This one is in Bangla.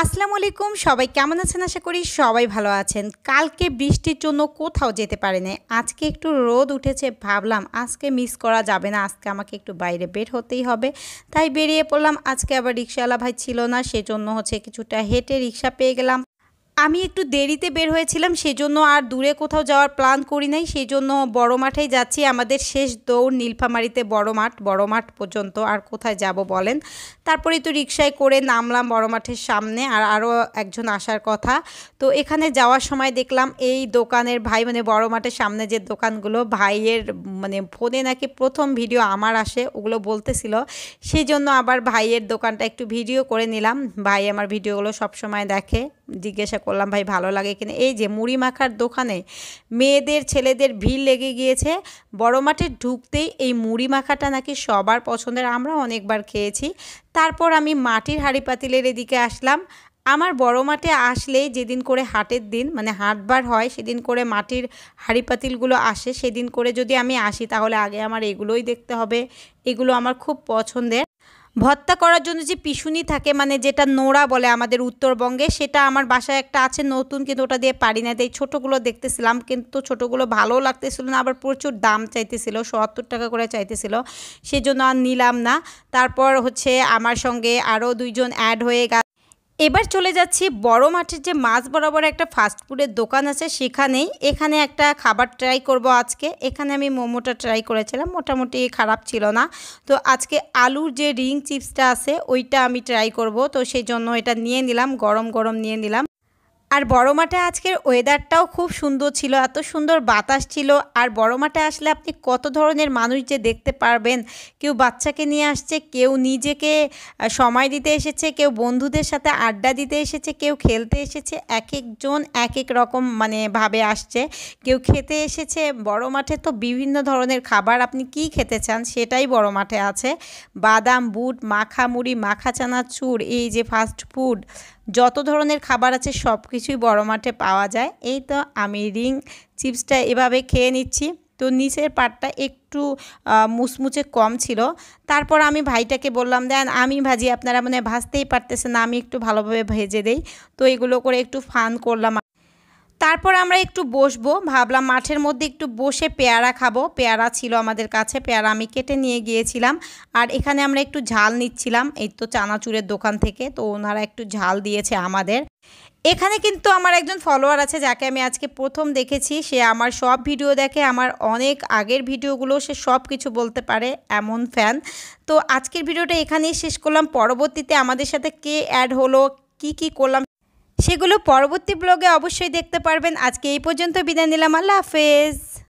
আসসালামু আলাইকুম সবাই কেমন আছেন আশা করি সবাই ভালো আছেন কালকে বৃষ্টির জন্য কোথাও যেতে পারেনি আজকে একটু রোদ উঠেছে ভাবলাম আজকে মিস করা যাবে না আজকে আমাকে একটু বাইরে বের হতেই হবে তাই বেরিয়ে পড়লাম আজকে আবার রিক্সাওয়ালা ভাই ছিল না সেজন্য হচ্ছে কিছুটা হেঁটে রিক্সা পেয়ে গেলাম আমি একটু দেরিতে বের হয়েছিলাম সেজন্য আর দূরে কোথাও যাওয়ার প্ল্যান করি নাই সেই জন্য বড় মাঠেই যাচ্ছি আমাদের শেষ দৌড় নীলফামারিতে বড় মাঠ বড় মাঠ পর্যন্ত আর কোথায় যাব বলেন তারপরে তো রিক্সায় করে নামলাম বড় মাঠের সামনে আর আরও একজন আসার কথা তো এখানে যাওয়ার সময় দেখলাম এই দোকানের ভাই মানে বড় মাঠের সামনে যে দোকানগুলো ভাইয়ের মানে ফোনে নাকি প্রথম ভিডিও আমার আসে ওগুলো বলতেছিল সেই জন্য আবার ভাইয়ের দোকানটা একটু ভিডিও করে নিলাম ভাই আমার ভিডিওগুলো সবসময় দেখে জিজ্ঞাসা করলাম ভাই ভালো লাগে কিনা এই যে মুড়ি মাখার দোকানে মেয়েদের ছেলেদের ভিড় লেগে গিয়েছে বড় মাঠে ঢুকতেই এই মুড়ি মাখাটা নাকি সবার পছন্দের আমরা অনেকবার খেয়েছি তারপর আমি মাটির হাড়ি পাতিলের এদিকে আসলাম আমার বড় মাঠে আসলে যেদিন করে হাটের দিন মানে হাটবার হয় সেদিন করে মাটির হাড়ি পাতিলগুলো আসে সেদিন করে যদি আমি আসি তাহলে আগে আমার এগুলোই দেখতে হবে এগুলো আমার খুব পছন্দের ভর্তা করার জন্য যে পিসুনি থাকে মানে যেটা নোড়া বলে আমাদের উত্তরবঙ্গে সেটা আমার বাসায় একটা আছে নতুন কিন্তু ওটা দিয়ে পারি না তাই ছোটোগুলো দেখতেছিলাম কিন্তু ছোটোগুলো ভালো লাগতেছিল না আবার প্রচুর দাম চাইতেছিল সত্তর টাকা করে চাইতেছিল সেজন্য আর নিলাম না তারপর হচ্ছে আমার সঙ্গে আরও দুইজন অ্যাড হয়ে এবার চলে যাচ্ছি বড় মাঠের যে মাছ বরাবর একটা ফাস্টফুডের দোকান আছে সেখানেই এখানে একটা খাবার ট্রাই করব আজকে এখানে আমি মোমোটা ট্রাই করেছিলাম মোটামুটি খারাপ ছিল না তো আজকে আলুর যে রিং চিপসটা আছে ওইটা আমি ট্রাই করব তো সেই জন্য এটা নিয়ে নিলাম গরম গরম নিয়ে নিলাম আর বড় মাঠে আজকের ওয়েদারটাও খুব সুন্দর ছিল এত সুন্দর বাতাস ছিল আর বড় মাঠে আসলে আপনি কত ধরনের মানুষ যে দেখতে পারবেন কেউ বাচ্চাকে নিয়ে আসছে কেউ নিজেকে সময় দিতে এসেছে কেউ বন্ধুদের সাথে আড্ডা দিতে এসেছে কেউ খেলতে এসেছে এক একজন এক এক রকম মানে ভাবে আসছে কেউ খেতে এসেছে বড় মাঠে তো বিভিন্ন ধরনের খাবার আপনি কি খেতে চান সেটাই বড় মাঠে আছে বাদাম বুট মাখা মুড়ি মাখা চুর এই যে ফাস্ট ফুড যত ধরনের খাবার আছে সব কিছুই বড়ো মাঠে পাওয়া যায় এই তো আমি রিং চিপসটা এভাবে খেয়ে নিচ্ছি তো নিচের পাটটা একটু মুচমুচে কম ছিল তারপর আমি ভাইটাকে বললাম দেন আমি ভাজি আপনারা মানে ভাজতেই পারতেছেন আমি একটু ভালোভাবে ভেজে দেই তো এগুলো করে একটু ফান করলাম তারপর আমরা একটু বসবো ভাবলাম মাঠের মধ্যে একটু বসে পেয়ারা খাবো পেয়ারা ছিল আমাদের কাছে পেয়ারা আমি কেটে নিয়ে গিয়েছিলাম আর এখানে আমরা একটু ঝাল নিচ্ছিলাম এই তো চানাচুরের দোকান থেকে তো ওনারা একটু ঝাল দিয়েছে আমাদের এখানে কিন্তু আমার একজন ফলোয়ার আছে যাকে আমি আজকে প্রথম দেখেছি সে আমার সব ভিডিও দেখে আমার অনেক আগের ভিডিওগুলো সে সব কিছু বলতে পারে এমন ফ্যান তো আজকের ভিডিওটা এখানেই শেষ করলাম পরবর্তীতে আমাদের সাথে কে অ্যাড হলো কি কি করলাম সেগুলো পরবর্তী ব্লগে অবশ্যই দেখতে পারবেন আজকে এই পর্যন্ত বিদায় নিলাম আল্লাহ হাফেজ